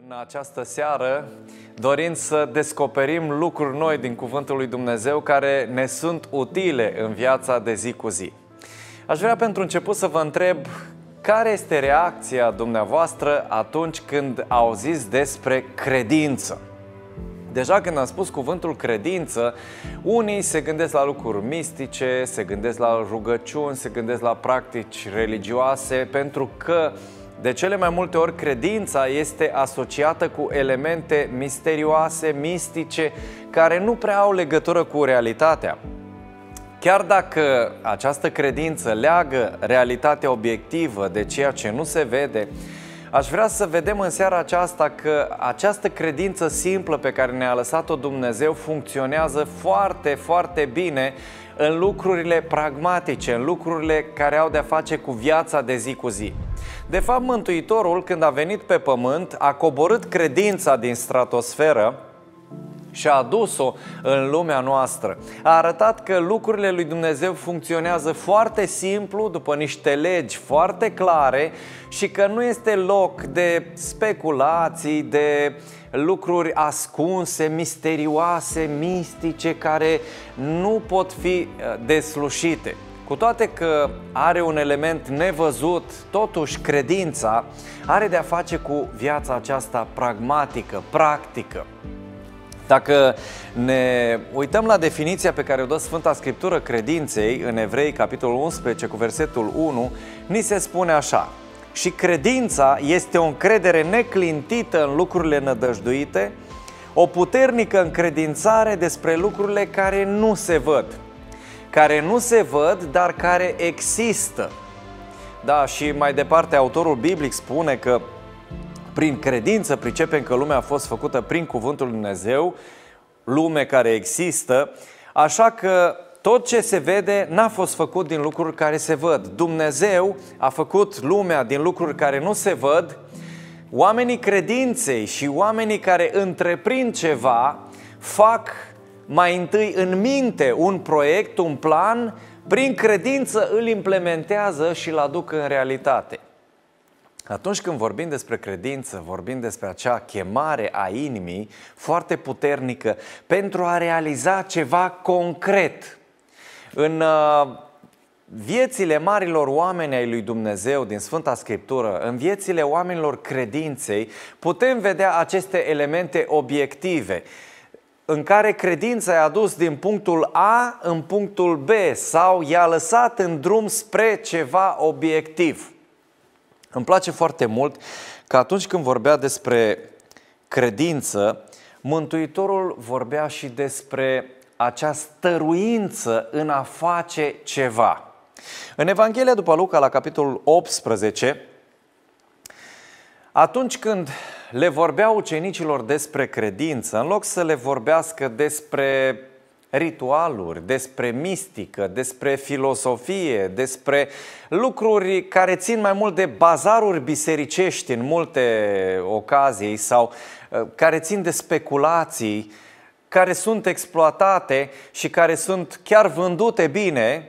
În această seară dorim să descoperim lucruri noi din Cuvântul lui Dumnezeu care ne sunt utile în viața de zi cu zi. Aș vrea pentru început să vă întreb care este reacția dumneavoastră atunci când auziți despre credință. Deja când am spus cuvântul credință, unii se gândesc la lucruri mistice, se gândesc la rugăciuni, se gândesc la practici religioase, pentru că uh, de cele mai multe ori, credința este asociată cu elemente misterioase, mistice, care nu prea au legătură cu realitatea. Chiar dacă această credință leagă realitatea obiectivă de ceea ce nu se vede, aș vrea să vedem în seara aceasta că această credință simplă pe care ne-a lăsat-o Dumnezeu funcționează foarte, foarte bine în lucrurile pragmatice, în lucrurile care au de-a face cu viața de zi cu zi. De fapt, Mântuitorul, când a venit pe pământ, a coborât credința din stratosferă și a adus-o în lumea noastră. A arătat că lucrurile lui Dumnezeu funcționează foarte simplu, după niște legi foarte clare și că nu este loc de speculații, de uh, lucruri ascunse, misterioase, mistice, care nu pot fi eh, deslușite. Cu toate că are un element nevăzut, totuși credința are de-a face cu viața aceasta pragmatică, practică. Dacă ne uităm la definiția pe care o dă Sfânta Scriptură credinței în Evrei, capitolul 11, cu versetul 1, ni se spune așa și credința este o încredere neclintită în lucrurile nădăjduite, o puternică încredințare despre lucrurile care nu se văd, care nu se văd, dar care există. Da, și mai departe autorul biblic spune că prin credință pricepem că lumea a fost făcută prin cuvântul Lui Dumnezeu, lume care există, așa că tot ce se vede n-a fost făcut din lucruri care se văd. Dumnezeu a făcut lumea din lucruri care nu se văd. Oamenii credinței și oamenii care întreprind ceva fac mai întâi în minte un proiect, un plan, prin credință îl implementează și îl aduc în realitate. Atunci când vorbim despre credință, vorbim despre acea chemare a inimii foarte puternică pentru a realiza ceva concret. În uh, viețile marilor oameni ai lui Dumnezeu din Sfânta Scriptură, în viețile oamenilor credinței, putem vedea aceste elemente obiective în care credința i-a dus din punctul A în punctul B sau i-a lăsat în drum spre ceva obiectiv. Îmi place foarte mult că atunci când vorbea despre credință, Mântuitorul vorbea și despre acea stăruință în a face ceva. În Evanghelia după Luca, la capitolul 18, atunci când le vorbea ucenicilor despre credință, în loc să le vorbească despre ritualuri, despre mistică, despre filosofie, despre lucruri care țin mai mult de bazaruri bisericești în multe ocazii sau uh, care țin de speculații, uh, care sunt exploatate și care sunt chiar vândute bine,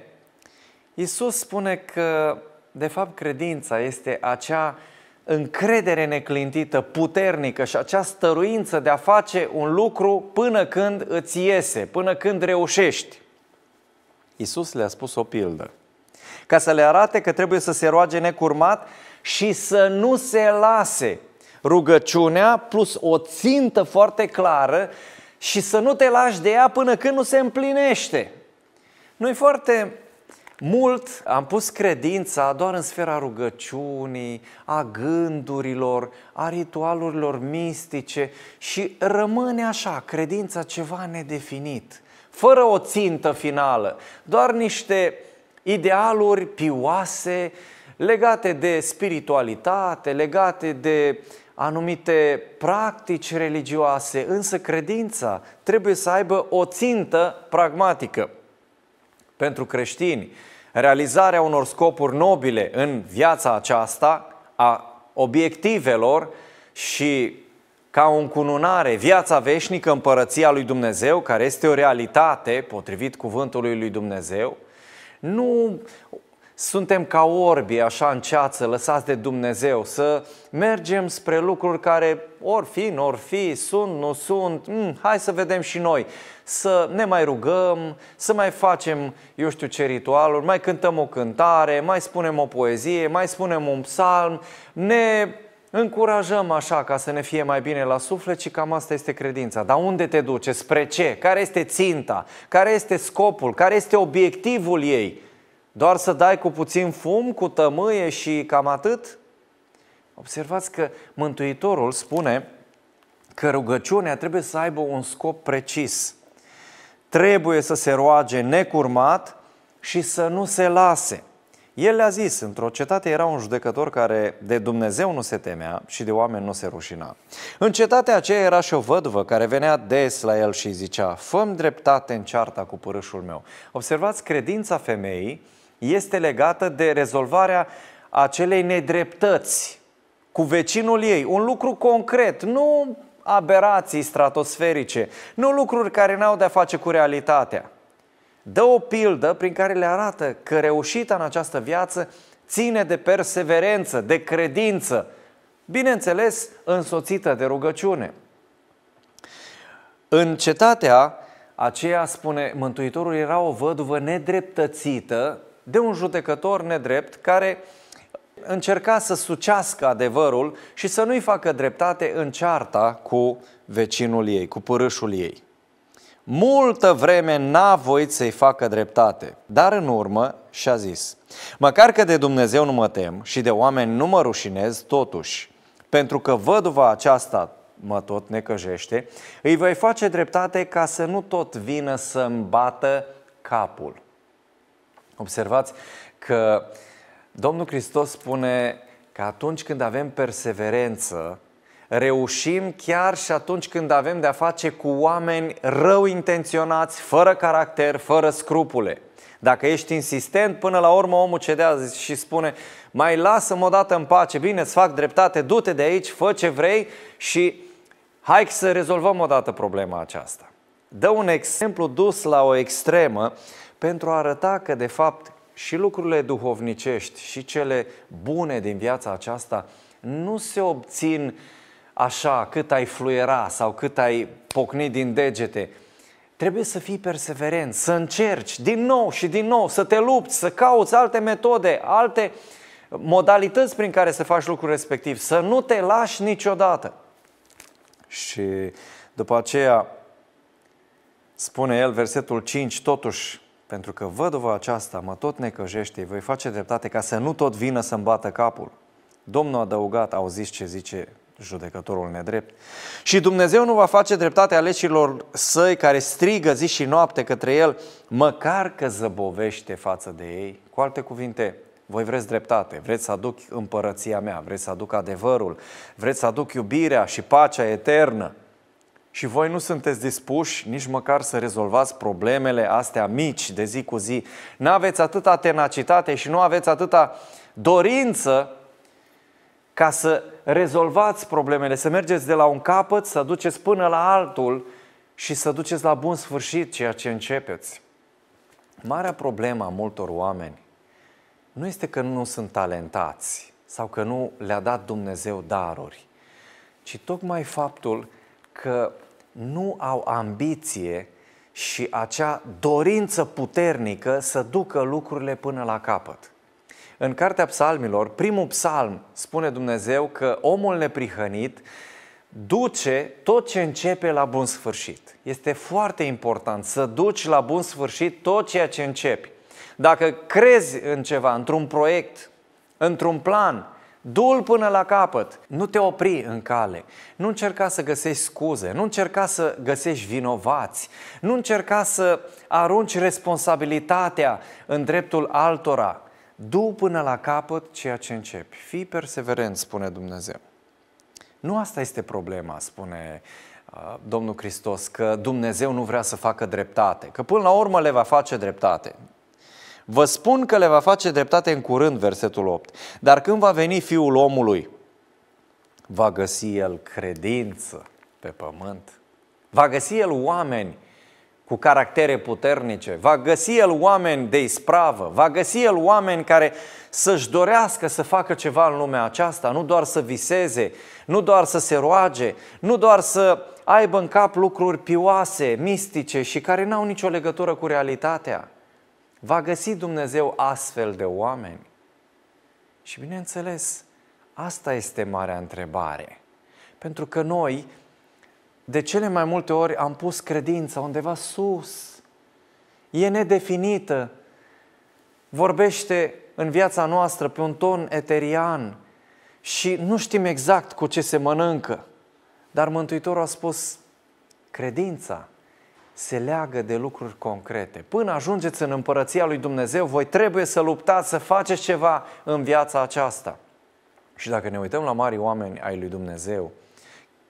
Isus spune că, de fapt, credința este acea încredere neclintită, puternică și acea stăruință de a face un lucru până când îți iese, până când reușești. Isus le-a spus o pildă ca să le arate că trebuie să se roage necurmat și să nu se lase. Rugăciunea plus o țintă foarte clară și să nu te lași de ea până când nu se împlinește. Noi foarte mult am pus credința doar în sfera rugăciunii, a gândurilor, a ritualurilor mistice și rămâne așa, credința ceva nedefinit, fără o țintă finală, doar niște idealuri pioase legate de spiritualitate, legate de anumite practici religioase, însă credința trebuie să aibă o țintă pragmatică. Pentru creștini, realizarea unor scopuri nobile în viața aceasta, a obiectivelor și ca o încununare, viața veșnică, împărăția lui Dumnezeu, care este o realitate, potrivit cuvântului lui Dumnezeu, nu suntem ca orbi așa în ceață, lăsați de Dumnezeu, să mergem spre lucruri care ori fi, nu ori fi, sunt, nu sunt, mm, hai să vedem și noi, să ne mai rugăm, să mai facem, eu știu ce ritualuri, mai cântăm o cântare, mai spunem o poezie, mai spunem un psalm, ne încurajăm așa ca să ne fie mai bine la suflet și cam asta este credința. Dar unde te duce? Spre ce? Care este ținta? Care este scopul? Care este obiectivul ei? Doar să dai cu puțin fum, cu tămâie și cam atât? Observați că Mântuitorul spune că rugăciunea trebuie să aibă un scop precis. Trebuie să se roage necurmat și să nu se lase. El le-a zis, într-o cetate era un judecător care de Dumnezeu nu se temea și de oameni nu se rușina. În cetatea aceea era și o vădvă care venea des la el și zicea, făm dreptate în cearta cu părâșul meu. Observați, credința femeii este legată de rezolvarea acelei nedreptăți cu vecinul ei. Un lucru concret, nu aberații stratosferice, nu lucruri care n-au de-a face cu realitatea. Dă o pildă prin care le arată că reușita în această viață ține de perseverență, de credință, bineînțeles însoțită de rugăciune. În cetatea aceea, spune Mântuitorul, era o văduvă nedreptățită de un judecător nedrept care încerca să sucească adevărul și să nu-i facă dreptate în cearta cu vecinul ei, cu părâșul ei. Multă vreme n-a voit să-i facă dreptate, dar în urmă și-a zis, măcar că de Dumnezeu nu mă tem și de oameni nu mă rușinez, totuși, pentru că văduva aceasta mă tot necăjește, îi voi face dreptate ca să nu tot vină să-mi bată capul. Observați că Domnul Hristos spune că atunci când avem perseverență, reușim chiar și atunci când avem de-a face cu oameni rău intenționați, fără caracter, fără scrupule. Dacă ești insistent, până la urmă omul cedează și spune mai lasă-mă odată în pace, bine, îți fac dreptate, du-te de aici, fă ce vrei și hai să rezolvăm odată problema aceasta. Dă un exemplu dus la o extremă pentru a arăta că, de fapt, și lucrurile duhovnicești și cele bune din viața aceasta nu se obțin așa cât ai fluiera sau cât ai pocni din degete. Trebuie să fii perseverent, să încerci din nou și din nou, să te lupți, să cauți alte metode, alte modalități prin care să faci lucrul respectiv, să nu te lași niciodată. Și după aceea spune el versetul 5, totuși pentru că văduva aceasta mă tot necăjește, voi face dreptate ca să nu tot vină să-mi bată capul. Domnul a adăugat, auziți ce zice judecătorul nedrept. Și Dumnezeu nu va face dreptate aleșilor săi care strigă zi și noapte către el, măcar că zăbovește față de ei. Cu alte cuvinte, voi vreți dreptate, vreți să aduc împărăția mea, vreți să aduc adevărul, vreți să aduc iubirea și pacea eternă. Și voi nu sunteți dispuși nici măcar să rezolvați problemele astea mici de zi cu zi. Nu aveți atâta tenacitate și nu aveți atâta dorință ca să rezolvați problemele, să mergeți de la un capăt, să duceți până la altul și să duceți la bun sfârșit ceea ce începeți. Marea problemă a multor oameni nu este că nu sunt talentați sau că nu le-a dat Dumnezeu daruri, ci tocmai faptul că nu au ambiție și acea dorință puternică să ducă lucrurile până la capăt. În Cartea Psalmilor, primul psalm spune Dumnezeu că omul neprihănit duce tot ce începe la bun sfârșit. Este foarte important să duci la bun sfârșit tot ceea ce începi. Dacă crezi în ceva, într-un proiect, într-un plan, Dul până la capăt. Nu te opri în cale. Nu încerca să găsești scuze. Nu încerca să găsești vinovați. Nu încerca să arunci responsabilitatea în dreptul altora. Du până la capăt ceea ce începi. Fii perseverent, spune Dumnezeu. Nu asta este problema, spune uh, Domnul Hristos, că Dumnezeu nu vrea să facă dreptate, că până la urmă le va face dreptate. Vă spun că le va face dreptate în curând, versetul 8. Dar când va veni Fiul omului, va găsi el credință pe pământ. Va găsi el oameni cu caractere puternice, va găsi el oameni de ispravă, va găsi el oameni care să-și dorească să facă ceva în lumea aceasta, nu doar să viseze, nu doar să se roage, nu doar să aibă în cap lucruri pioase, mistice și care n-au nicio legătură cu realitatea. Va găsi Dumnezeu astfel de oameni? Și bineînțeles, asta este marea întrebare. Pentru că noi, de cele mai multe ori, am pus credința undeva sus. E nedefinită. Vorbește în viața noastră pe un ton eterian și nu știm exact cu ce se mănâncă. Dar Mântuitorul a spus, credința se leagă de lucruri concrete. Până ajungeți în împărăția lui Dumnezeu, voi trebuie să luptați, să faceți ceva în viața aceasta. Și dacă ne uităm la mari oameni ai lui Dumnezeu,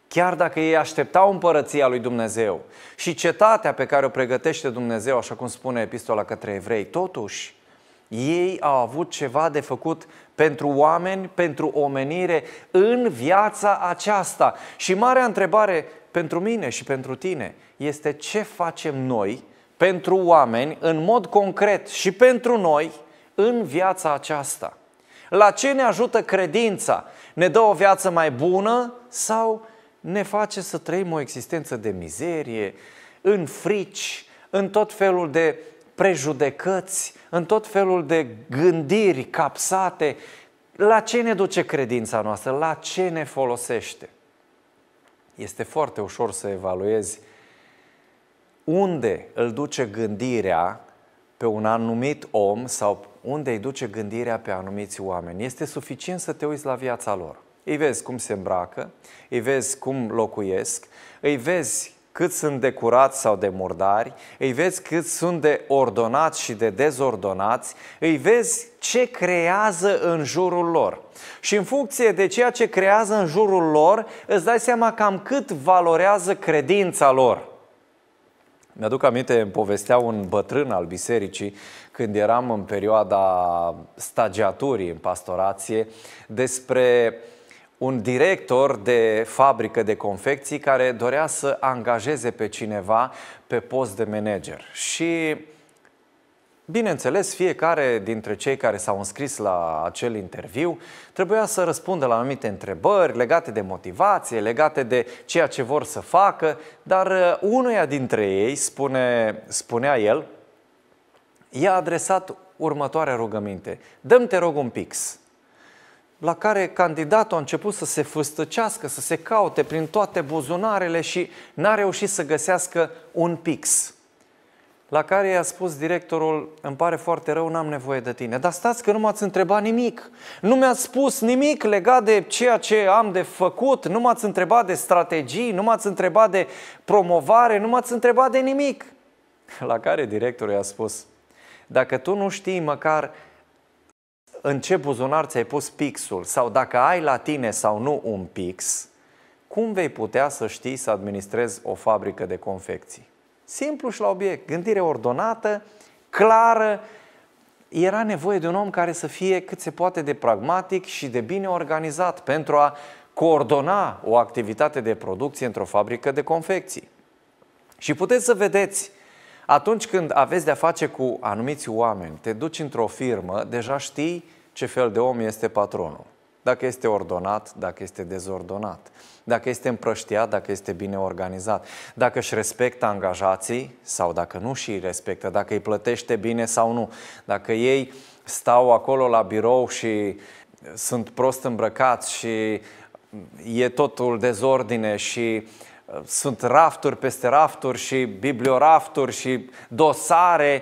chiar dacă ei așteptau împărăția lui Dumnezeu și cetatea pe care o pregătește Dumnezeu, așa cum spune epistola către evrei, totuși ei au avut ceva de făcut pentru oameni, pentru omenire în viața aceasta. Și marea întrebare pentru mine și pentru tine este ce facem noi pentru oameni în mod concret și pentru noi în viața aceasta. La ce ne ajută credința? Ne dă o viață mai bună sau ne face să trăim o existență de mizerie, în frici, în tot felul de prejudecăți, în tot felul de gândiri capsate? La ce ne duce credința noastră? La ce ne folosește? Este foarte ușor să evaluezi unde îl duce gândirea pe un anumit om sau unde îi duce gândirea pe anumiți oameni. Este suficient să te uiți la viața lor. Îi vezi cum se îmbracă, îi vezi cum locuiesc, îi vezi cât sunt de curați sau de murdari, îi vezi cât sunt de ordonați și de dezordonați, îi vezi ce creează în jurul lor. Și în funcție de ceea ce creează în jurul lor, îți dai seama cam cât valorează credința lor. Mi-aduc aminte, îmi povestea un bătrân al bisericii când eram în perioada stagiaturii în pastorație despre un director de fabrică de confecții care dorea să angajeze pe cineva pe post de manager. Și Bineînțeles, fiecare dintre cei care s-au înscris la acel interviu trebuia să răspundă la anumite întrebări legate de motivație, legate de ceea ce vor să facă, dar uh, unuia dintre ei, spune, spunea el, i-a adresat următoarea rugăminte. Dăm te rog un pix, la care candidatul a început să se fâstăcească, să se caute prin toate buzunarele și n-a reușit să găsească un pix. La care i-a spus directorul, îmi pare foarte rău, n-am nevoie de tine. Dar stați că nu m-ați întrebat nimic. Nu mi-ați spus nimic legat de ceea ce am de făcut, nu m-ați întrebat de strategii, nu m-ați întrebat de promovare, nu m-ați întrebat de nimic. La care directorul i-a spus, dacă tu nu știi măcar în ce buzunar ți-ai pus pixul sau dacă ai la tine sau nu un pix, cum vei putea să știi să administrezi o fabrică de confecții? Simplu și la obiect, gândire ordonată, clară, era nevoie de un om care să fie cât se poate de pragmatic și de bine organizat pentru a coordona o activitate de producție într-o fabrică de confecții. Și puteți să vedeți atunci când aveți de-a face cu anumiți oameni, te duci într-o firmă, deja știi ce fel de om este patronul. Dacă este ordonat, dacă este dezordonat, dacă este împrăștiat, dacă este bine organizat, dacă își respectă angajații sau dacă nu și îi respectă, dacă îi plătește bine sau nu, dacă ei stau acolo la birou și uh, sunt prost îmbrăcați și mm, e totul dezordine și Eh, sunt rafturi peste rafturi și bibliorafturi și dosare.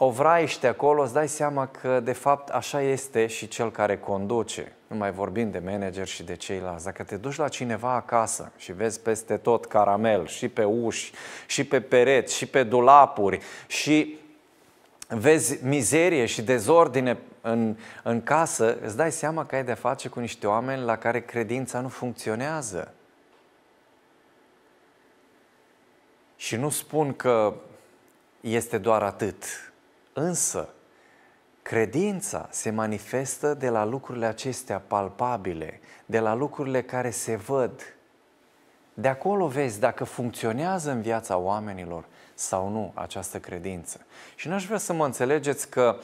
O vraiște acolo, îți dai seama că de fapt așa este și cel care conduce. Nu mai vorbim de manager și de ceilalți. Dacă te duci la cineva acasă și vezi peste tot caramel, și pe uși, și pe pereți, și pe dulapuri, și vezi mizerie și dezordine în, în casă, îți dai seama că ai de face cu niște oameni la care credința nu funcționează. Și nu spun că este doar atât, însă credința se manifestă de la lucrurile acestea palpabile, de la lucrurile care se văd. De acolo vezi dacă funcționează în viața oamenilor sau nu această credință. Și n-aș vrea să mă înțelegeți că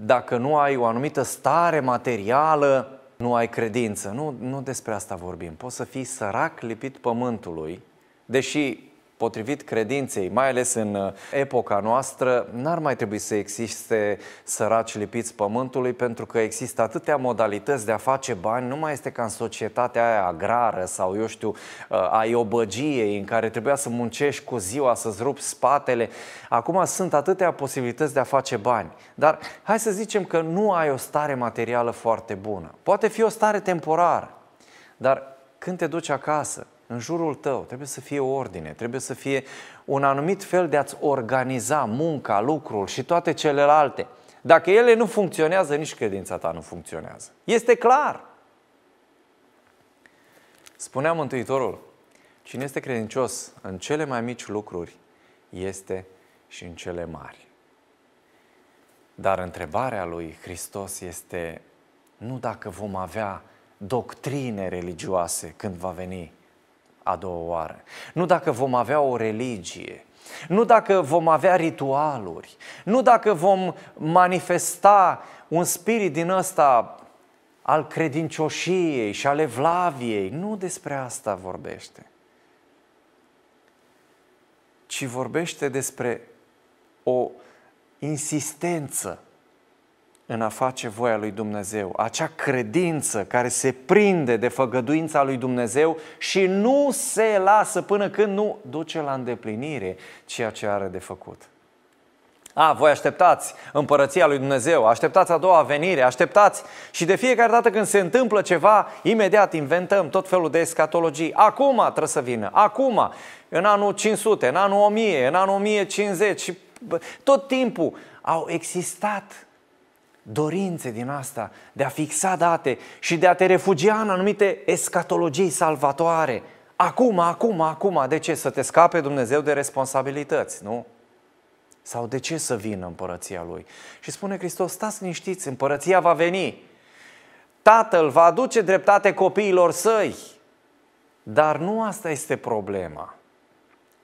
dacă nu ai o anumită stare materială, nu ai credință. Nu, nu despre asta vorbim. Poți să fii sărac lipit pământului, deși potrivit credinței, mai ales în uh, epoca noastră, n-ar mai trebui să existe săraci lipiți pământului pentru că există atâtea modalități de a face bani, nu mai este ca în societatea aia agrară sau, eu știu, uh, a iobăgiei în care trebuia să muncești cu ziua, să-ți rupi spatele. Acum sunt atâtea posibilități de a face bani, dar hai să zicem că nu ai o stare materială foarte bună. Poate fi o stare temporară, dar când te duci acasă, în jurul tău. Trebuie să fie ordine, trebuie să fie un anumit fel de a-ți organiza munca, lucrul și toate celelalte. Dacă ele nu funcționează, nici credința ta nu funcționează. Este clar. Spunea Mântuitorul, cine este credincios în cele mai mici lucruri, este și în cele mari. Dar întrebarea lui Hristos este nu dacă vom avea doctrine religioase când va veni a doua oară. Nu dacă vom avea o religie, nu dacă vom avea ritualuri, nu dacă vom manifesta un spirit din ăsta al credincioșiei și al evlaviei. Nu despre asta vorbește. Ci vorbește despre o insistență în a face voia lui Dumnezeu, acea credință care se prinde de făgăduința lui Dumnezeu și nu se lasă până când nu duce la îndeplinire ceea ce are de făcut. A, voi așteptați împărăția lui Dumnezeu, așteptați a doua venire, așteptați și de fiecare dată când se întâmplă ceva, imediat inventăm tot felul de escatologii. Acum trebuie să vină, acum, în anul 500, în anul 1000, în anul 1050 și tot timpul au existat dorințe din asta de a fixa date și de a te refugia în anumite escatologii salvatoare. Acum, acum, acum, de ce să te scape Dumnezeu de responsabilități, nu? Sau de ce să vină împărăția Lui? Și spune Hristos, stați liniștiți, împărăția va veni. Tatăl va aduce dreptate copiilor săi. Dar nu asta este problema.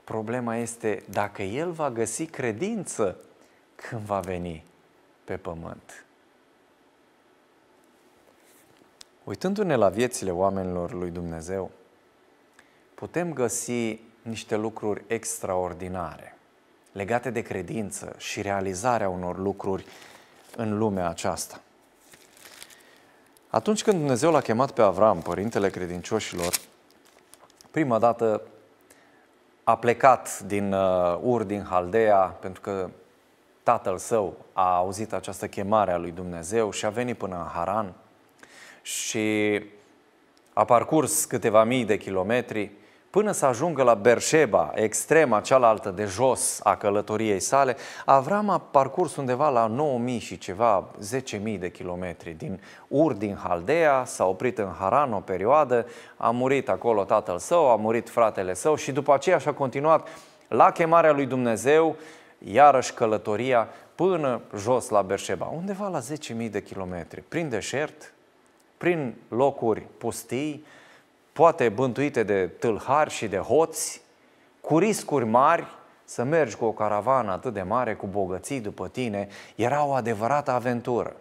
Problema este dacă El va găsi credință când va veni pe pământ. Uitându-ne la viețile oamenilor lui Dumnezeu, putem găsi niște lucruri extraordinare legate de credință și realizarea unor lucruri în lumea aceasta. Atunci când Dumnezeu l-a chemat pe Avram, părintele credincioșilor, prima dată a plecat din uh, Ur, din Haldea, pentru că tatăl său a auzit această chemare a lui Dumnezeu și a venit până în Haran – și a parcurs câteva mii de kilometri până să ajungă la Berșeba, extrema cealaltă de jos a călătoriei sale, Avram a parcurs undeva la 9.000 și ceva, 10.000 de kilometri din Ur, din Haldea, s-a oprit în Haran o perioadă, a murit acolo tatăl său, a murit fratele său și după aceea și-a continuat la chemarea lui Dumnezeu, iarăși călătoria până jos la Berșeba, undeva la 10.000 de kilometri, prin deșert, prin locuri pustii, poate bântuite de tâlhari și de hoți, cu riscuri mari, să mergi cu o caravană atât de mare, cu bogății după tine, era o adevărată aventură.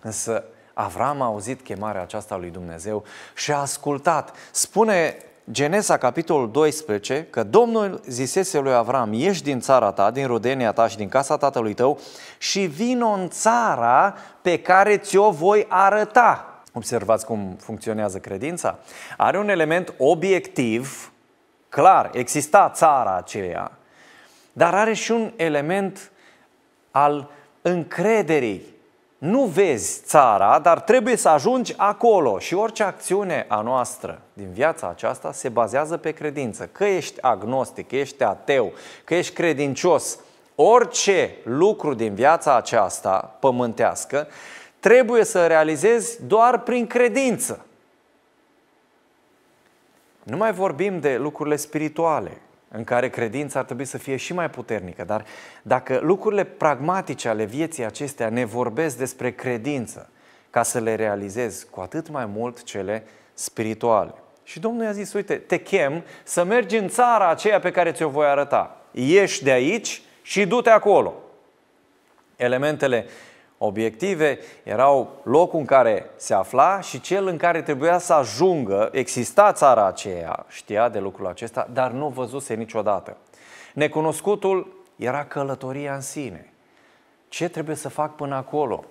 Însă Avram a auzit chemarea aceasta lui Dumnezeu și a ascultat. Spune Genesa, capitolul 12, că Domnul zisese lui Avram, ieși din țara ta, din rudenia ta și din casa tatălui tău și vin în țara pe care ți-o voi arăta observați cum funcționează credința, are un element obiectiv, clar, exista țara aceea, dar are și un element al încrederii. Nu vezi țara, dar trebuie să ajungi acolo și orice acțiune a noastră din viața aceasta se bazează pe credință. Că ești agnostic, că ești ateu, că ești credincios, orice lucru din viața aceasta pământească trebuie să realizezi doar prin credință. Nu mai vorbim de lucrurile spirituale, în care credința ar trebui să fie și mai puternică, dar dacă lucrurile pragmatice ale vieții acestea ne vorbesc despre credință, ca să le realizezi cu atât mai mult cele spirituale. Și Domnul i-a zis, uite, te chem să mergi în țara aceea pe care ți-o voi arăta. Ieși de aici și du-te acolo. Elementele obiective, erau locul în care se afla și cel în care trebuia să ajungă. Exista țara aceea, știa de lucrul acesta, dar nu văzuse niciodată. Necunoscutul era călătoria în sine. Ce trebuie să fac până acolo?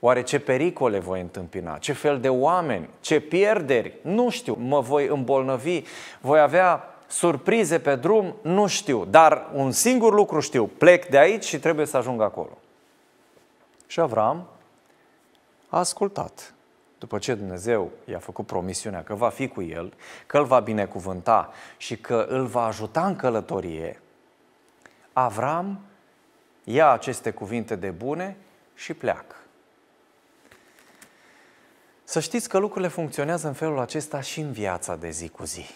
Oare ce pericole voi întâmpina? Ce fel de oameni? Ce pierderi? Nu știu. Mă voi îmbolnăvi? Voi avea surprize pe drum? Nu știu. Dar un singur lucru știu. Plec de aici și trebuie să ajung acolo. Și Avram a ascultat. După ce Dumnezeu i-a făcut promisiunea că va fi cu el, că îl va binecuvânta și că îl va ajuta în călătorie, Avram ia aceste cuvinte de bune și pleacă. Să știți că lucrurile funcționează în felul acesta și în viața de zi cu zi.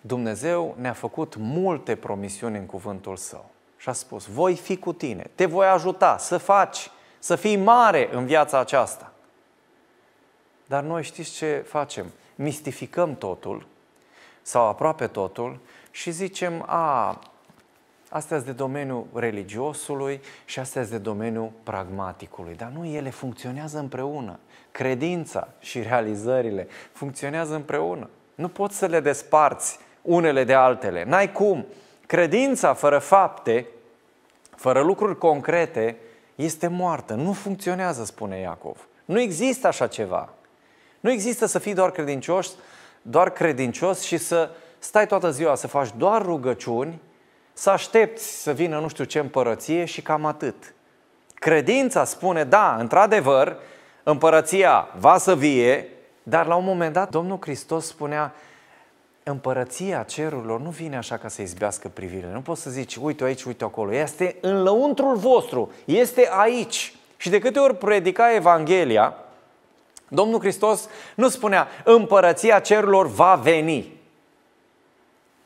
Dumnezeu ne-a făcut multe promisiuni în cuvântul Său și a spus, voi fi cu tine, te voi ajuta să faci, să fii mare în viața aceasta. Dar noi știți ce facem? Mistificăm totul sau aproape totul și zicem, a, astea de domeniul religiosului și astea de domeniul pragmaticului. Dar nu, ele funcționează împreună. Credința și realizările funcționează împreună. Nu poți să le desparți unele de altele. N-ai cum. Credința fără fapte, fără lucruri concrete, este moartă, nu funcționează, spune Iacov. Nu există așa ceva. Nu există să fii doar credincios, doar credincios și să stai toată ziua, să faci doar rugăciuni, să aștepți să vină nu știu ce împărăție și cam atât. Credința spune, da, într-adevăr, împărăția va să vie, dar la un moment dat Domnul Hristos spunea, împărăția cerurilor nu vine așa ca să izbească privirile. Nu poți să zici, uite aici, uite acolo. Este în lăuntrul vostru, este aici. Și de câte ori predica Evanghelia, Domnul Hristos nu spunea, împărăția cerurilor va veni.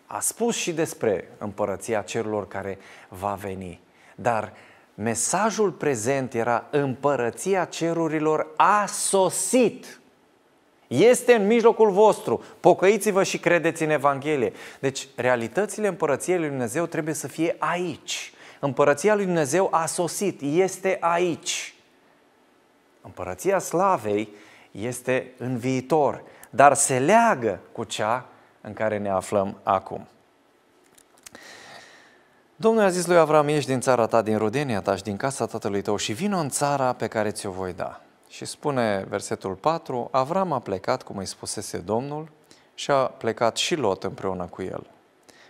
A spus și despre împărăția cerurilor care va veni. Dar mesajul prezent era împărăția cerurilor a sosit. Este în mijlocul vostru. Pocăiți-vă și credeți în Evanghelie. Deci, realitățile împărăției lui Dumnezeu trebuie să fie aici. Împărăția lui Dumnezeu a sosit, este aici. Împărăția slavei este în viitor, dar se leagă cu cea în care ne aflăm acum. Domnul a zis lui Avram, ieși din țara ta, din rudenia ta și din casa tatălui tău și vină în țara pe care ți-o voi da. Și spune versetul 4, Avram a plecat, cum îi spusese Domnul, și a plecat și Lot împreună cu el.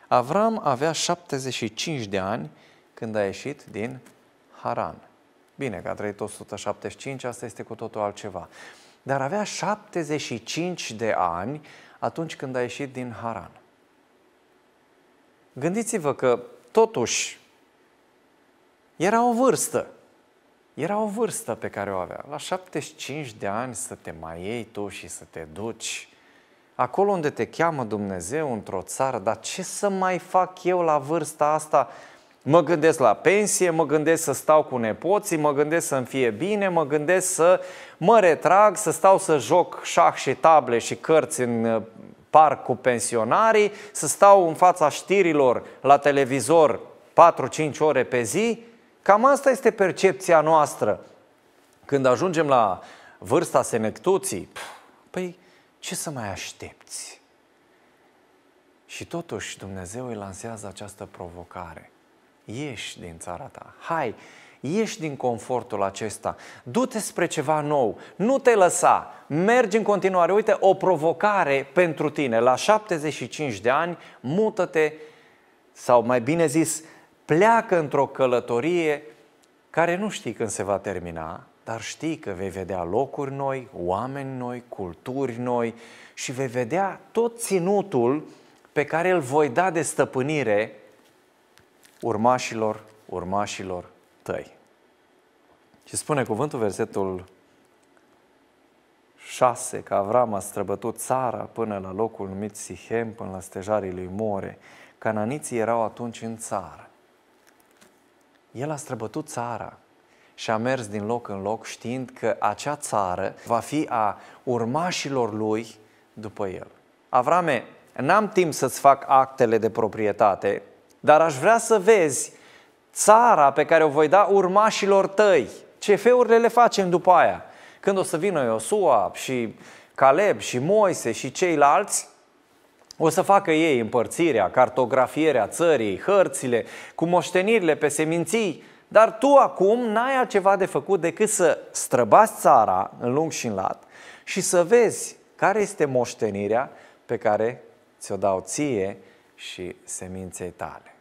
Avram avea 75 de ani când a ieșit din Haran. Bine că a trăit 175, asta este cu totul altceva. Dar avea 75 de ani atunci când a ieșit din Haran. Gândiți-vă că totuși era o vârstă. Era o vârstă pe care o avea. La 75 de ani să te mai iei tu și să te duci acolo unde te cheamă Dumnezeu într-o țară, dar ce să mai fac eu la vârsta asta? Mă gândesc la pensie, mă gândesc să stau cu nepoții, mă gândesc să-mi fie bine, mă gândesc să mă retrag, să stau să joc șah și table și cărți în uh, parc cu pensionarii, să stau în fața știrilor la televizor 4-5 ore pe zi. Cam asta este percepția noastră. Când ajungem la vârsta senectuții, păi ce să mai aștepți? Și totuși Dumnezeu îi lansează această provocare. Ieși din țara ta. Hai, ieși din confortul acesta. Du-te spre ceva nou. Nu te lăsa. Mergi în continuare. Uite, o provocare pentru tine. La 75 de ani, mută-te sau mai bine zis, pleacă într-o călătorie care nu știi când se va termina, dar știi că vei vedea locuri noi, oameni noi, culturi noi și vei vedea tot ținutul pe care îl voi da de stăpânire urmașilor, urmașilor tăi. Și spune cuvântul versetul 6 că Avram a străbătut țara până la locul numit Sihem, până la stejarii lui More. Cananiții erau atunci în țară. El a străbătut țara și a mers din loc în loc știind că acea țară va fi a urmașilor lui după el. Avrame, n-am timp să-ți fac actele de proprietate, dar aș vrea să vezi țara pe care o voi da urmașilor tăi. Ce feurile le facem după aia? Când o să vină Iosua și Caleb și Moise și ceilalți, o să facă ei împărțirea, cartografierea țării, hărțile, cu moștenirile pe seminții, dar tu acum n-ai altceva de făcut decât să străbați țara în lung și în lat și să vezi care este moștenirea pe care ți-o dau ție și seminței tale.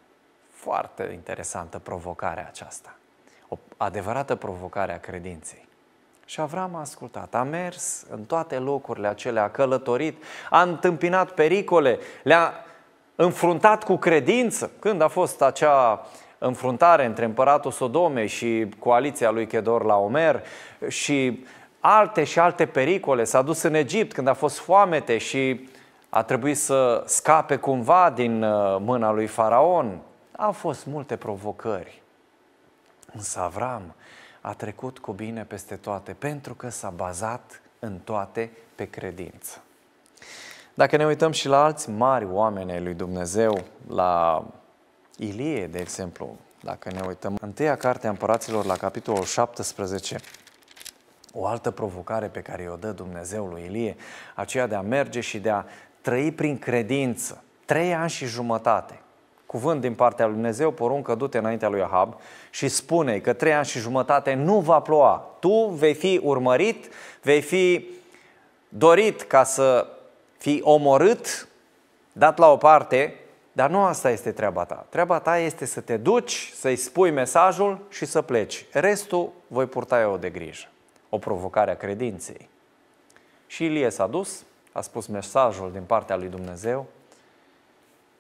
Foarte interesantă provocarea aceasta. O adevărată provocare a credinței. Și Avram a ascultat, a mers în toate locurile acelea, a călătorit, a întâmpinat pericole, le-a înfruntat cu credință. Când a fost acea înfruntare între împăratul Sodome și coaliția lui Chedor la Omer și alte și alte pericole, s-a dus în Egipt când a fost foamete și a trebuit să scape cumva din uh, mâna lui Faraon. Au fost multe provocări. Însă Avram a trecut cu bine peste toate, pentru că s-a bazat în toate pe credință. Dacă ne uităm și la alți mari oameni lui Dumnezeu, la Ilie, de exemplu, dacă ne uităm întâia carte a împăraților la capitolul 17, o altă provocare pe care o dă Dumnezeu lui Ilie, aceea de a merge și de a trăi prin credință. Trei ani și jumătate cuvânt din partea lui Dumnezeu, poruncă, du-te înaintea lui Ahab și spune că trei ani și jumătate nu va ploa. Tu vei fi urmărit, vei fi dorit ca să fii omorât, dat la o parte, dar nu asta este treaba ta. Treaba ta este să te duci, să-i spui mesajul și să pleci. Restul voi purta eu de grijă. O provocare a credinței. Și Ilie s-a dus, a spus mesajul din partea lui Dumnezeu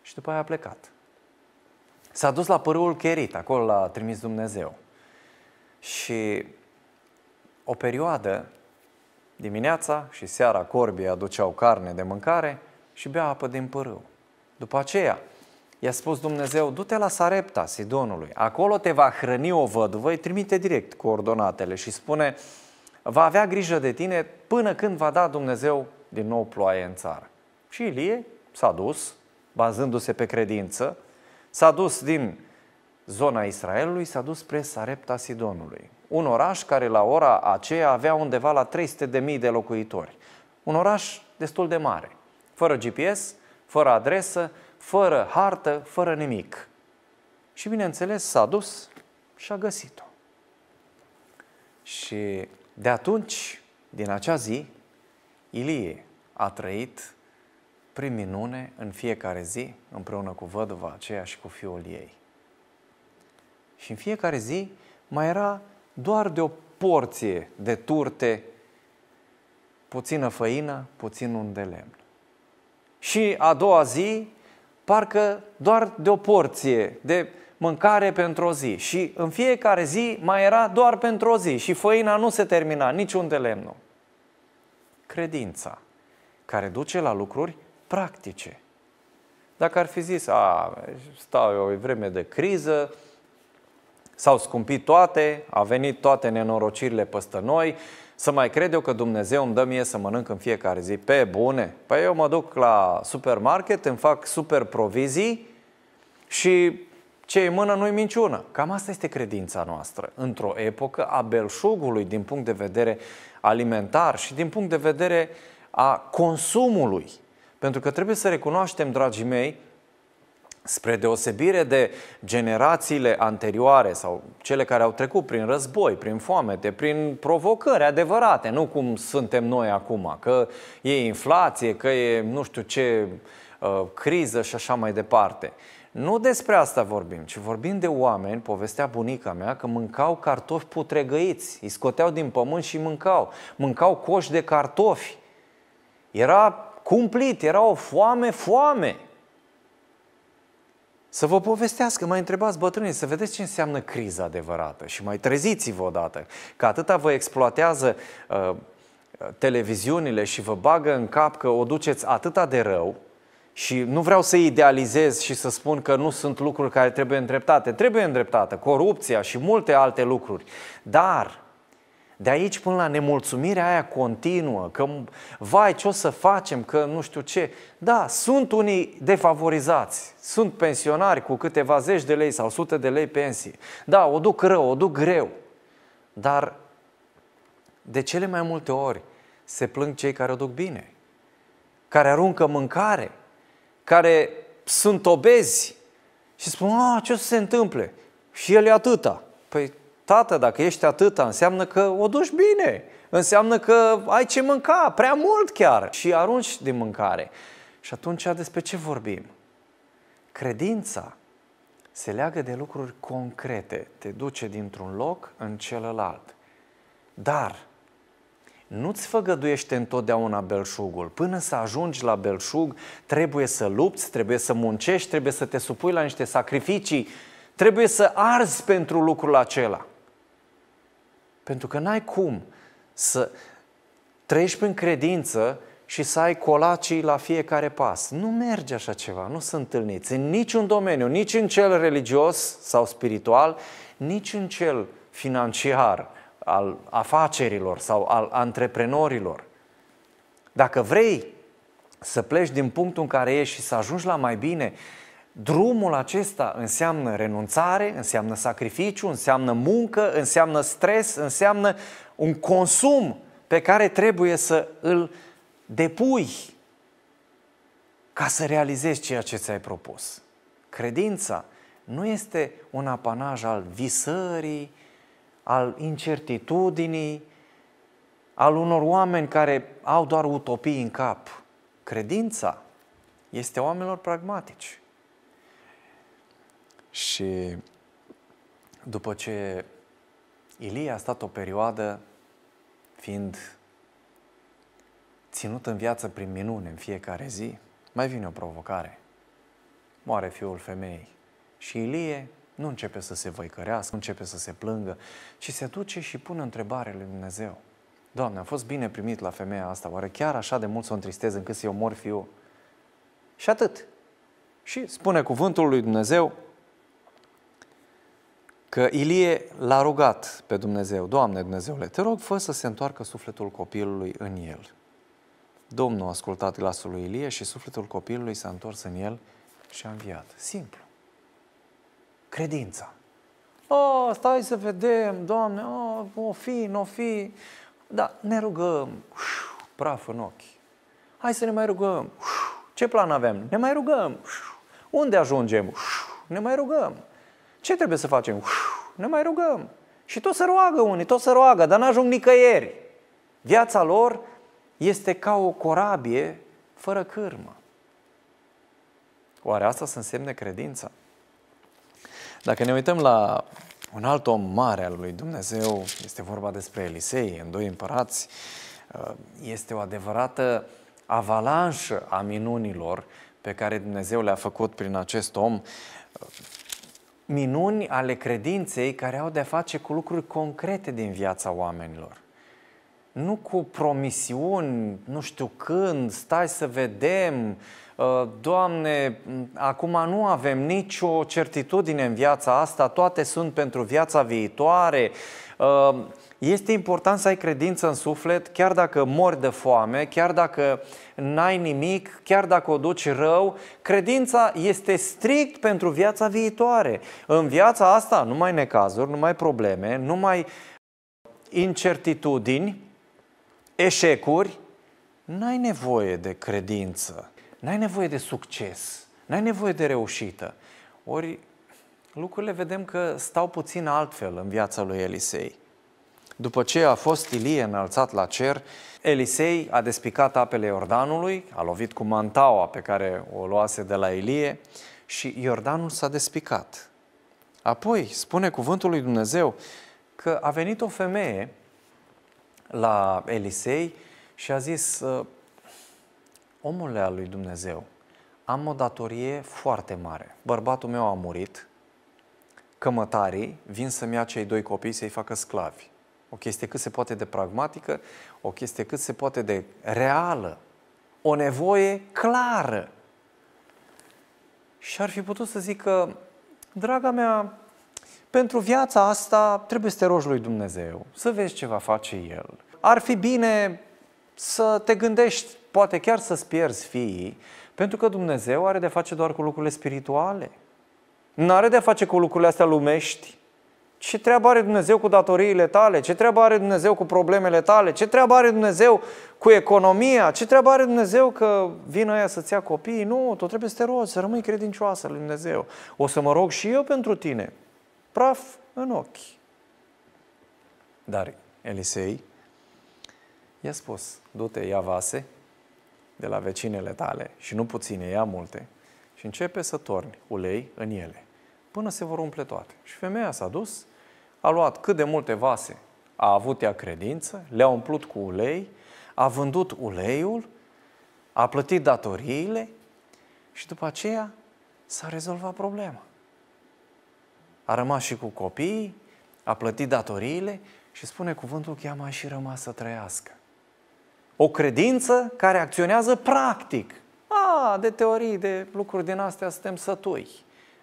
și după aia a plecat. S-a dus la părul Cherit, acolo l-a trimis Dumnezeu. Și o perioadă, dimineața și seara, corbii aduceau carne de mâncare și bea apă din părâu. După aceea, i-a spus Dumnezeu, du-te la Sarepta, Sidonului, acolo te va hrăni o văduvă, îi trimite direct coordonatele și spune, va avea grijă de tine până când va da Dumnezeu din nou ploaie în țară. Și Ilie s-a dus, bazându-se pe credință, S-a dus din zona Israelului, s-a dus spre Sarepta Sidonului. Un oraș care la ora aceea avea undeva la 300.000 de locuitori. Un oraș destul de mare, fără GPS, fără adresă, fără hartă, fără nimic. Și bineînțeles s-a dus și a găsit-o. Și de atunci, din acea zi, Ilie a trăit prin minune, în fiecare zi, împreună cu văduva aceea și cu fiul ei. Și în fiecare zi mai era doar de o porție de turte, puțină făină, puțin un de lemn. Și a doua zi, parcă doar de o porție de mâncare pentru o zi. Și în fiecare zi mai era doar pentru o zi și făina nu se termina, niciun de lemnul. Credința care duce la lucruri practice. Dacă ar fi zis, a, stau eu, e vreme de criză, s-au scumpit toate, a venit toate nenorocirile peste noi, să mai cred eu că Dumnezeu îmi dă mie să mănânc în fiecare zi. Pe bune! Păi eu mă duc la supermarket, îmi fac super provizii și ce e mână nu-i minciună. Cam asta este credința noastră. Într-o epocă a belșugului din punct de vedere alimentar și din punct de vedere a consumului. Pentru că trebuie să recunoaștem, dragii mei, spre deosebire de generațiile anterioare sau cele care au trecut prin război, prin foamete, prin provocări adevărate, nu cum suntem noi acum, că e inflație, că e nu știu ce uh, criză și așa mai departe. Nu despre asta vorbim, ci vorbim de oameni, povestea bunica mea, că mâncau cartofi putregăiți, îi scoteau din pământ și mâncau. Mâncau coși de cartofi. Era cumplit, era o foame, foame. Să vă povestească, mai întrebați bătrânii, să vedeți ce înseamnă criza adevărată și mai treziți-vă odată, că atâta vă exploatează uh, televiziunile și vă bagă în cap că o duceți atâta de rău și nu vreau să idealizez și să spun că nu sunt lucruri care trebuie îndreptate. Trebuie îndreptată corupția și multe alte lucruri. Dar de aici până la nemulțumirea aia continuă, că vai ce o să facem, că nu știu ce. Da, sunt unii defavorizați, sunt pensionari cu câteva zeci de lei sau sute de lei pensie. Da, o duc rău, o duc greu. Dar de cele mai multe ori se plâng cei care o duc bine, care aruncă mâncare, care sunt obezi și spun, a, ah, ce o să se întâmple? Și el e atâta. Păi Tată, dacă ești atâta, înseamnă că o duci bine. Înseamnă că ai ce mânca, prea mult chiar. Și arunci din mâncare. Și atunci despre ce vorbim? Credința se leagă de lucruri concrete. Te duce dintr-un loc în celălalt. Dar nu-ți făgăduiește întotdeauna belșugul. Până să ajungi la belșug, trebuie să lupți, trebuie să muncești, trebuie să te supui la niște sacrificii, trebuie să arzi pentru lucrul acela. Pentru că n-ai cum să treci prin credință și să ai colacii la fiecare pas. Nu merge așa ceva, nu sunt întâlniți în niciun domeniu, nici în cel religios sau spiritual, nici în cel financiar, al afacerilor sau al antreprenorilor. Dacă vrei să pleci din punctul în care ești și să ajungi la mai bine, Drumul acesta înseamnă renunțare, înseamnă sacrificiu, înseamnă muncă, înseamnă stres, înseamnă un consum pe care trebuie să îl depui ca să realizezi ceea ce ți-ai propus. Credința nu este un apanaj al visării, al incertitudinii, al unor oameni care au doar utopii în cap. Credința este oamenilor pragmatici și după ce Ilie a stat o perioadă fiind ținut în viață prin minune în fiecare zi, mai vine o provocare. Moare fiul femeii și Ilie nu începe să se văicărească, nu începe să se plângă, ci se duce și pune întrebare lui Dumnezeu. Doamne, a fost bine primit la femeia asta, oare chiar așa de mult să o întristez încât să-i omor fiul? Și atât. Și spune cuvântul lui Dumnezeu, că Ilie l-a rugat pe Dumnezeu, Doamne Dumnezeule, te rog, fă să se întoarcă sufletul copilului în el. Domnul a ascultat glasul lui Ilie și sufletul copilului s-a întors în el și a înviat. Simplu. Credința. O, stai să vedem, Doamne, o, o fi, nu o fi. Da, ne rugăm. Uf, praf în ochi. Hai să ne mai rugăm. Uf, ce plan avem? Ne mai rugăm. Uf, unde ajungem? Uf, ne mai rugăm. Ce trebuie să facem? Uf, ne mai rugăm. Și tot se roagă unii, tot se roagă, dar n-ajung nicăieri. Viața lor este ca o corabie fără cârmă. Oare asta să însemne credința? Dacă ne uităm la un alt om mare al lui Dumnezeu, este vorba despre Elisei, în doi împărați, uh, este o adevărată avalanșă a minunilor pe care Dumnezeu le-a făcut prin acest om minuni ale credinței care au de-a face cu lucruri concrete din viața oamenilor. Nu cu promisiuni, nu știu când, stai să vedem, ă, Doamne, acum nu avem nicio certitudine în viața asta, toate sunt pentru viața viitoare. Ă, este important să ai credință în suflet, chiar dacă mori de foame, chiar dacă n-ai nimic, chiar dacă o duci rău, credința este strict pentru viața viitoare. În viața asta nu mai necazuri, nu mai probleme, nu mai incertitudini, eșecuri, n-ai nevoie de credință, n-ai nevoie de succes, n-ai nevoie de reușită. Ori lucrurile vedem că stau puțin altfel în viața lui Elisei. După ce a fost Ilie înălțat la cer, Elisei a despicat apele Iordanului, a lovit cu mantaua pe care o luase de la Ilie și Iordanul s-a despicat. Apoi spune cuvântul lui Dumnezeu că a venit o femeie la Elisei și a zis, ă, omule al lui Dumnezeu, am o datorie foarte mare. Bărbatul meu a murit, cămătarii vin să-mi ia cei doi copii să-i facă sclavi o chestie cât se poate de pragmatică, o chestie cât se poate de reală, o nevoie clară. Și ar fi putut să zică, draga mea, pentru viața asta trebuie să te rogi lui Dumnezeu, să vezi ce va face El. Ar fi bine să te gândești, poate chiar să-ți pierzi fiii, pentru că Dumnezeu are de face doar cu lucrurile spirituale. Nu are de face cu lucrurile astea lumești, ce treabă are Dumnezeu cu datoriile tale? Ce treabă are Dumnezeu cu problemele tale? Ce treabă are Dumnezeu cu economia? Ce treabă are Dumnezeu că vin ăia să-ți ia copiii? Nu, tu trebuie să te rogi, să rămâi credincioasă lui Dumnezeu. O să mă rog și eu pentru tine. Praf în ochi. Dar Elisei i-a spus, du-te, ia vase de la vecinele tale și nu puține, ia multe și începe să torni ulei în ele până se vor umple toate. Și femeia s-a dus a luat cât de multe vase a avut ea credință, le-a umplut cu ulei, a vândut uleiul, a plătit datoriile și după aceea s-a rezolvat problema. A rămas și cu copiii, a plătit datoriile și spune cuvântul că ea mai și rămas să trăiască. O credință care acționează practic. A, de teorii, de lucruri din astea suntem sătui.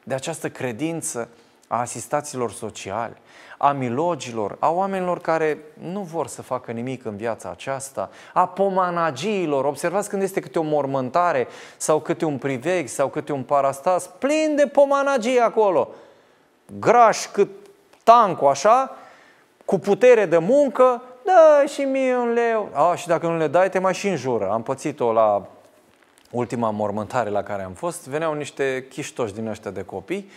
De această credință a asistaților sociali, a milogilor, a oamenilor care nu vor să facă nimic în viața aceasta, a pomanagiilor. Observați când este câte o mormântare sau câte un priveg sau câte un parastas, plin de pomanagii acolo. Graș cât tancul așa, cu putere de muncă, da, și mie un leu. A, și dacă nu le dai, te mai și înjură. Am pățit-o la ultima mormântare la care am fost, veneau niște chiștoși din ăștia de copii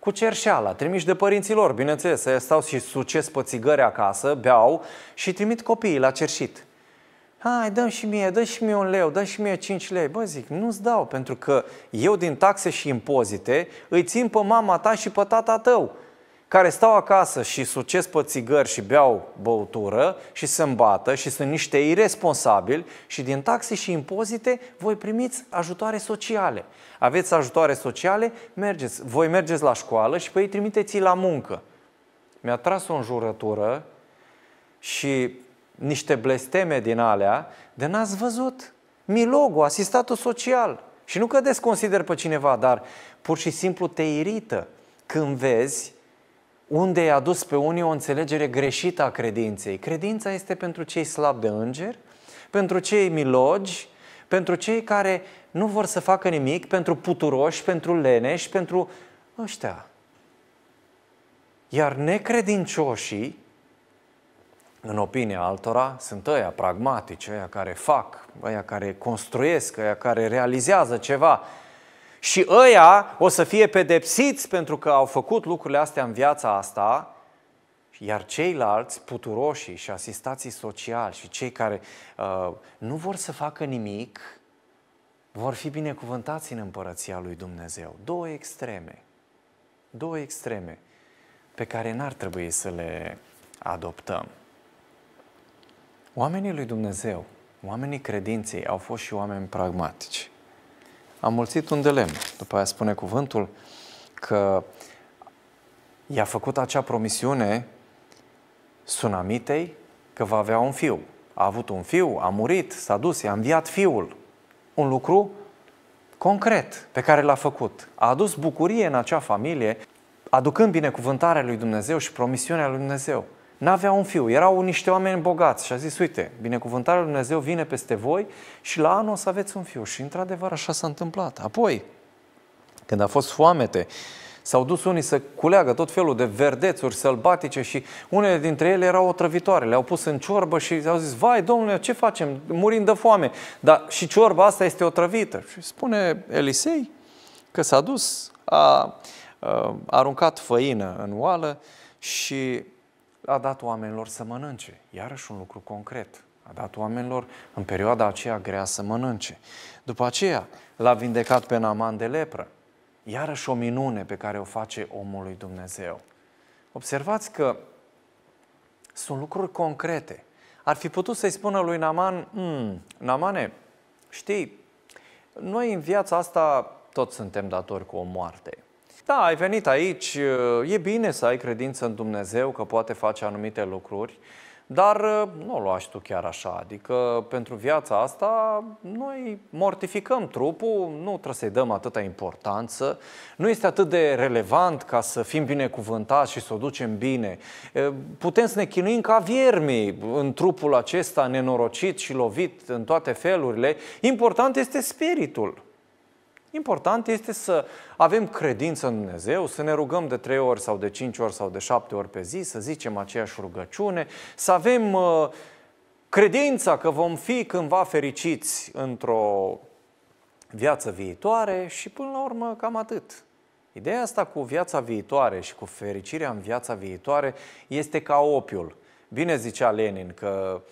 cu cerșeala, trimiși de părinții lor, bineînțeles, să stau și suces pe țigări acasă, beau și trimit copiii la cerșit. Hai, dă-mi și mie, dă și mie un leu, dă și mie 5 lei. Bă, zic, nu-ți dau, pentru că eu din taxe și impozite îi țin pe mama ta și pe tata tău care stau acasă și suces pe țigări și beau băutură și se îmbată și sunt niște irresponsabili și din taxe și impozite voi primiți ajutoare sociale. Aveți ajutoare sociale, mergeți, voi mergeți la școală și pe păi ei trimiteți la muncă. Mi-a tras o înjurătură și niște blesteme din alea de n-ați văzut. Milogul, asistatul social. Și nu că desconsider pe cineva, dar pur și simplu te irită când vezi unde i-a dus pe unii o înțelegere greșită a credinței. Credința este pentru cei slabi de îngeri, pentru cei milogi, pentru cei care nu vor să facă nimic, pentru puturoși, pentru leneși, pentru ăștia. Iar necredincioșii, în opinia altora, sunt ăia pragmatici, ăia care fac, ăia care construiesc, ăia care realizează ceva, și ăia o să fie pedepsiți pentru că au făcut lucrurile astea în viața asta, iar ceilalți, puturoșii și asistații sociali și cei care uh, nu vor să facă nimic, vor fi binecuvântați în împărăția lui Dumnezeu. Două extreme. Două extreme pe care n-ar trebui să le adoptăm. Oamenii lui Dumnezeu, oamenii credinței, au fost și oameni pragmatici am mulțit un de lemn. După aia spune cuvântul că i-a făcut acea promisiune sunamitei că va avea un fiu. A avut un fiu, a murit, s-a dus, i-a înviat fiul. Un lucru concret pe care l-a făcut. A adus bucurie în acea familie, aducând binecuvântarea lui Dumnezeu și promisiunea lui Dumnezeu n-aveau un fiu. Erau niște oameni bogați și a zis, uite, binecuvântarea lui Dumnezeu vine peste voi și la anul o să aveți un fiu. Și într-adevăr așa s-a întâmplat. Apoi, când a fost foamete, S-au dus unii să culeagă tot felul de verdețuri sălbatice și unele dintre ele erau otrăvitoare. Le-au pus în ciorbă și au zis, vai, domnule, ce facem? Murim de foame. Dar și ciorba asta este otrăvită. Și spune Elisei că s-a dus, a, a, a aruncat făină în oală și a dat oamenilor să mănânce. Iarăși un lucru concret. A dat oamenilor în perioada aceea grea să mănânce. După aceea l-a vindecat pe Naman de lepră. Iarăși o minune pe care o face omului Dumnezeu. Observați că sunt lucruri concrete. Ar fi putut să-i spună lui Naman, mm, Namane, știi, noi în viața asta toți suntem datori cu o moarte. Da, ai venit aici, e bine să ai credință în Dumnezeu că poate face anumite lucruri, dar uh, nu o luași tu chiar așa. Adică pentru viața asta noi mortificăm trupul, nu trebuie să-i dăm atâta importanță, nu este atât de relevant ca să fim binecuvântați și să o ducem bine. Uh, putem să ne chinuim ca viermii în trupul acesta nenorocit și lovit în toate felurile. Important este spiritul. Important este să avem credință în Dumnezeu, să ne rugăm de trei ori sau de cinci ori sau de șapte ori pe zi, să zicem aceeași rugăciune, să avem uh, credința că vom fi cândva fericiți într-o viață viitoare și până la urmă cam atât. Ideea asta cu viața viitoare și cu fericirea în viața viitoare este ca opiul. Bine zicea Lenin că uh,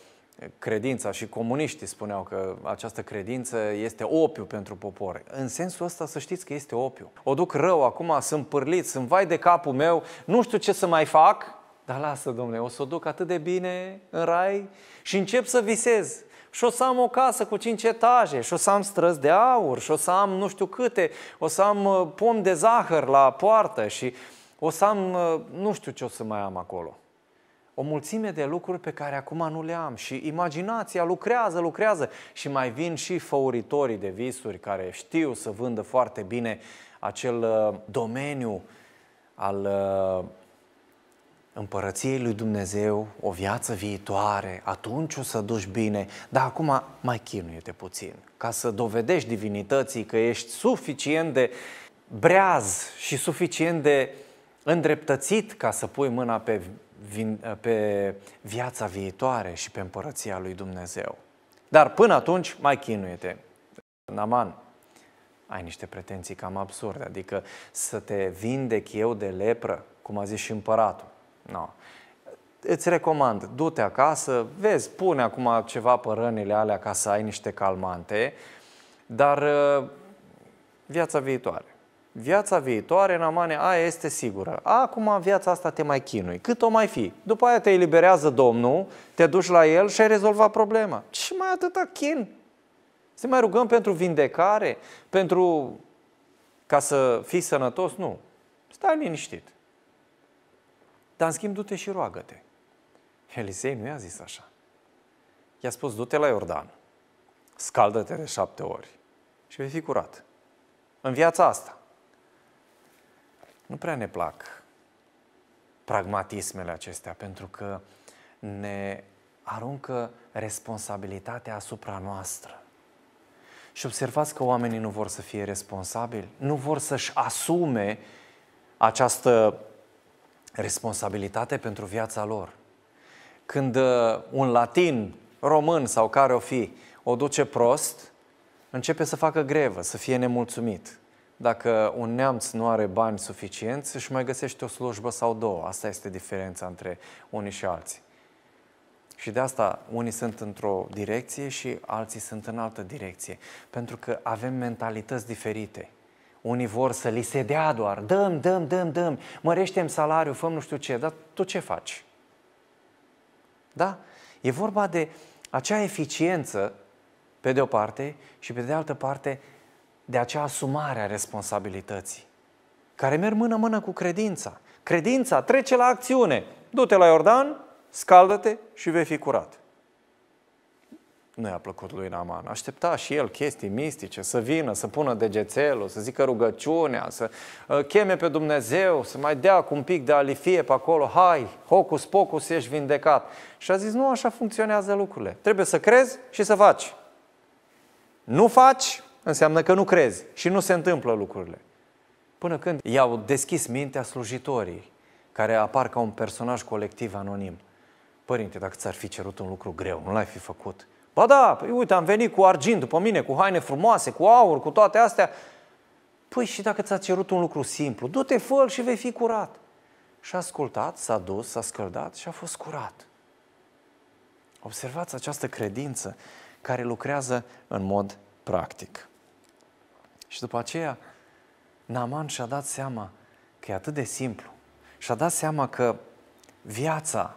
credința și comuniștii spuneau că această credință este opiu pentru popor. În sensul ăsta să știți că este opiu. O duc rău acum, sunt pârlit, sunt vai de capul meu, nu știu ce să mai fac, dar lasă, domnule, o să o duc atât de bine în rai și încep să visez. Și o să am o casă cu cinci etaje, și o să am străzi de aur, și o să am nu știu câte, o să am uh, pom de zahăr la poartă și o să am uh, nu știu ce o să mai am acolo o mulțime de lucruri pe care acum nu le am și imaginația lucrează, lucrează și mai vin și făuritorii de visuri care știu să vândă foarte bine acel uh, domeniu al uh, împărăției lui Dumnezeu, o viață viitoare, atunci o să duci bine, dar acum mai chinuie-te puțin, ca să dovedești divinității că ești suficient de breaz și suficient de îndreptățit ca să pui mâna pe Eh, pe viața viitoare și pe împărăția lui Dumnezeu. Dar până atunci, mai chinuie-te. Naman, ai niște pretenții cam absurde, adică să te vindec eu de lepră, cum a zis și împăratul. No. Îți recomand, du-te acasă, vezi, pune acum ceva pe rănile alea ca să ai niște calmante, dar eh, viața viitoare viața viitoare în amane, aia este sigură. Acum viața asta te mai chinui, cât o mai fi. După aia te eliberează Domnul, te duci la El și ai rezolvat problema. Și mai atâta chin. Să mai rugăm pentru vindecare, pentru ca să fii sănătos? Nu. Stai liniștit. Dar în schimb du-te și roagă-te. Elisei nu i-a zis așa. I-a spus, du-te la Iordan, scaldă-te de șapte ori și vei fi curat. În viața asta nu prea ne plac pragmatismele acestea, pentru că ne aruncă responsabilitatea asupra noastră. Și observați că oamenii nu vor să fie responsabili, nu vor să-și asume această responsabilitate pentru viața lor. Când uh, un latin, român sau care o fi, o duce prost, începe să facă grevă, să fie nemulțumit. Dacă un neamț nu are bani suficienți, își mai găsește o slujbă sau două. Asta este diferența între unii și alții. Și de asta unii sunt într-o direcție și alții sunt în altă direcție. Pentru că avem mentalități diferite. Unii vor să li se dea doar, dăm, dăm, dăm, dăm, mărește-mi salariul, făm nu știu ce, dar tu ce faci? Da? E vorba de acea eficiență, pe de o parte, și pe de altă parte, de acea asumare a responsabilității, care merg mână-mână cu credința. Credința trece la acțiune. Du-te la Iordan, scaldă-te și vei fi curat. Nu i-a plăcut lui Naman. Aștepta și el chestii mistice, să vină, să pună degețelul, să zică rugăciunea, să ă, cheme pe Dumnezeu, să mai dea cu un pic de alifie pe acolo, hai, hocus pocus, ești vindecat. Și a zis, nu așa funcționează lucrurile. Trebuie să crezi și să faci. Nu faci, înseamnă că nu crezi și nu se întâmplă lucrurile. Până când i-au deschis mintea slujitorii, care apar ca un personaj colectiv anonim. Părinte, dacă ți-ar fi cerut un lucru greu, nu l-ai fi făcut. Ba da, păi uite, am venit cu argint după mine, cu haine frumoase, cu aur, cu toate astea. Păi și dacă ți-a cerut un lucru simplu, du-te, fă și vei fi curat. Și a ascultat, s-a dus, s-a scăldat și a fost curat. Observați această credință care lucrează în mod practic. Și după aceea, Naman și-a dat seama că e atât de simplu. Și-a dat seama că viața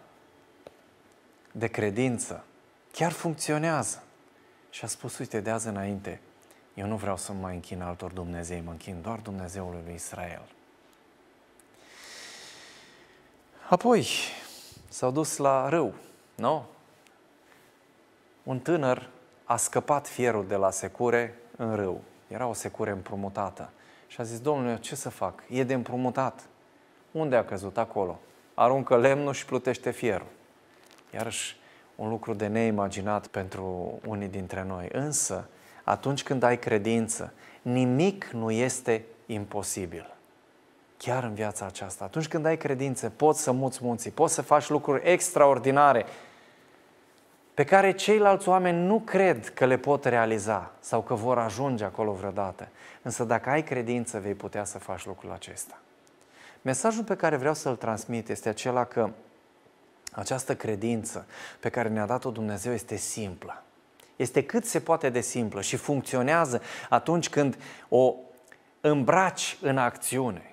de credință chiar funcționează. Și a spus, uite, de azi înainte, eu nu vreau să mă mai închin altor Dumnezei, mă închin doar Dumnezeului lui Israel. Apoi s-au dus la râu, nu? Un tânăr a scăpat fierul de la secure în râu. Era o secură împrumutată. Și a zis, domnule, ce să fac? E de împrumutat. Unde a căzut? Acolo. Aruncă lemnul și plutește fierul. Iarăși un lucru de neimaginat pentru unii dintre noi. Însă, atunci când ai credință, nimic nu este imposibil. Chiar în viața aceasta. Atunci când ai credință, poți să muți munții, poți să faci lucruri extraordinare, pe care ceilalți oameni nu cred că le pot realiza sau că vor ajunge acolo vreodată. Însă dacă ai credință, vei putea să faci lucrul acesta. Mesajul pe care vreau să-l transmit este acela că această credință pe care ne-a dat-o Dumnezeu este simplă. Este cât se poate de simplă și funcționează atunci când o îmbraci în acțiune.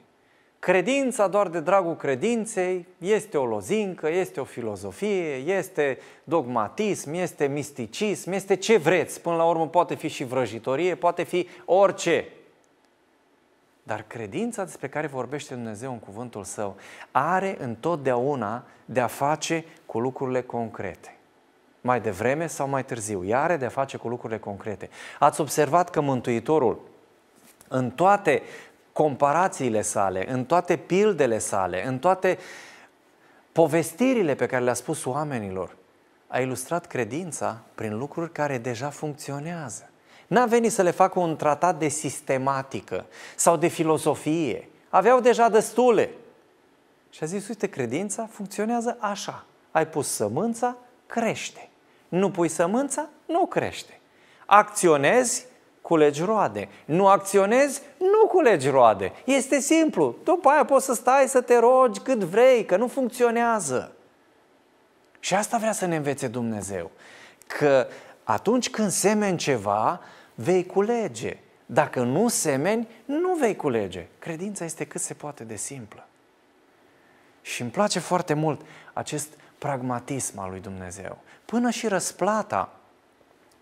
Credința doar de dragul credinței este o lozincă, este o filozofie, este dogmatism, este misticism, este ce vreți. Până la urmă poate fi și vrăjitorie, poate fi orice. Dar credința despre care vorbește Dumnezeu în cuvântul său are întotdeauna de a face cu lucrurile concrete. Mai devreme sau mai târziu. Ea are de a face cu lucrurile concrete. Ați observat că Mântuitorul în toate comparațiile sale, în toate pildele sale, în toate povestirile pe care le-a spus oamenilor, a ilustrat credința prin lucruri care deja funcționează. N-a venit să le facă un tratat de sistematică sau de filozofie. Aveau deja destule. Și a zis, uite, credința funcționează așa. Ai pus sămânța, crește. Nu pui sămânța, nu crește. Acționezi, culegi roade. Nu acționezi, nu culegi roade. Este simplu. După aia poți să stai să te rogi cât vrei, că nu funcționează. Și asta vrea să ne învețe Dumnezeu. Că atunci când semeni ceva, vei culege. Dacă nu semeni, nu vei culege. Credința este cât se poate de simplă. Și îmi place foarte mult acest pragmatism al lui Dumnezeu. Până și răsplata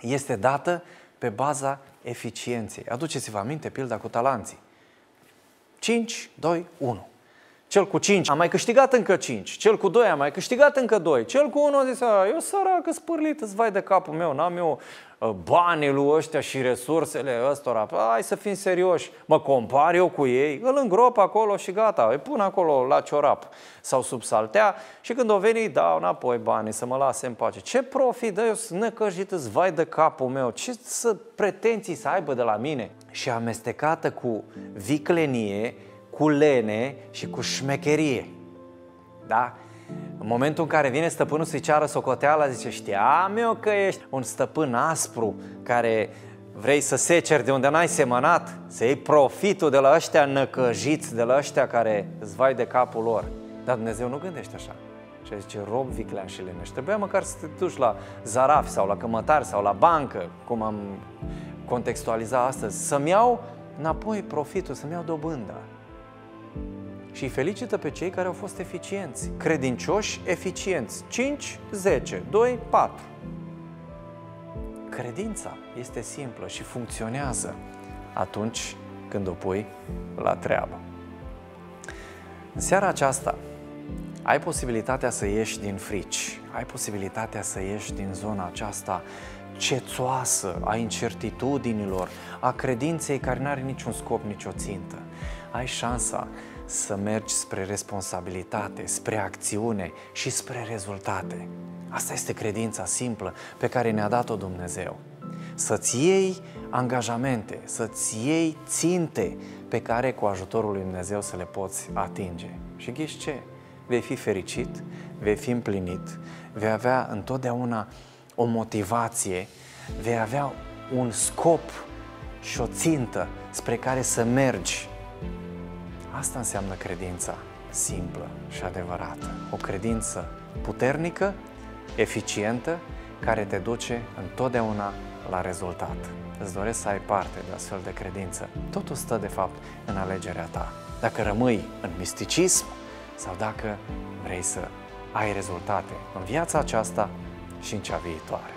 este dată pe baza eficienței. Aduceți-vă aminte pilda cu talanții. 5, 2, 1. Cel cu 5 a mai câștigat încă 5, cel cu 2 a mai câștigat încă 2, cel cu 1 a zis, eu sărac, spârlit, îți vai de capul meu, n-am eu Uh, banii lui ăștia și resursele ăstora. Păi, hai să fim serioși, mă compar eu cu ei, îl îngrop acolo și gata, îi pun acolo la ciorap sau sub saltea și când o veni, dau înapoi banii să mă lase în pace. Ce profit dă eu snăcăjit îți vai de capul meu, ce să pretenții să aibă de la mine? Și amestecată cu viclenie, cu lene și cu șmecherie. Da? În momentul în care vine stăpânul să-i ceară socoteala, zice, știam eu că ești un stăpân aspru care vrei să seceri de unde n-ai semănat, să iei profitul de la ăștia năcăjiți, de la ăștia care îți vai de capul lor. Dar Dumnezeu nu gândește așa. Și zice, rob viclean și leneș. Trebuia măcar să te duci la zaraf sau la cămătar sau la bancă, cum am contextualizat astăzi, să-mi iau înapoi profitul, să-mi iau dobânda și îi felicită pe cei care au fost eficienți. Credincioși, eficienți. 5, 10, 2, 4. Credința este simplă și funcționează atunci când o pui la treabă. În seara aceasta ai posibilitatea să ieși din frici, ai posibilitatea să ieși din zona aceasta cețoasă a incertitudinilor, a credinței care nu are niciun scop, nicio țintă. Ai șansa să mergi spre responsabilitate, spre acțiune și spre rezultate. Asta este credința simplă pe care ne-a dat-o Dumnezeu. Să-ți iei angajamente, să-ți iei ținte pe care cu ajutorul lui Dumnezeu să le poți atinge. Și ghiși ce? Vei fi fericit, vei fi împlinit, vei avea întotdeauna o motivație, vei avea un scop și o țintă spre care să mergi Asta înseamnă credința simplă și adevărată. O credință puternică, eficientă, care te duce întotdeauna la rezultat. Îți doresc să ai parte de astfel de credință. Totul stă, de fapt, în alegerea ta. Dacă rămâi în misticism sau dacă vrei să ai rezultate în viața aceasta și în cea viitoare.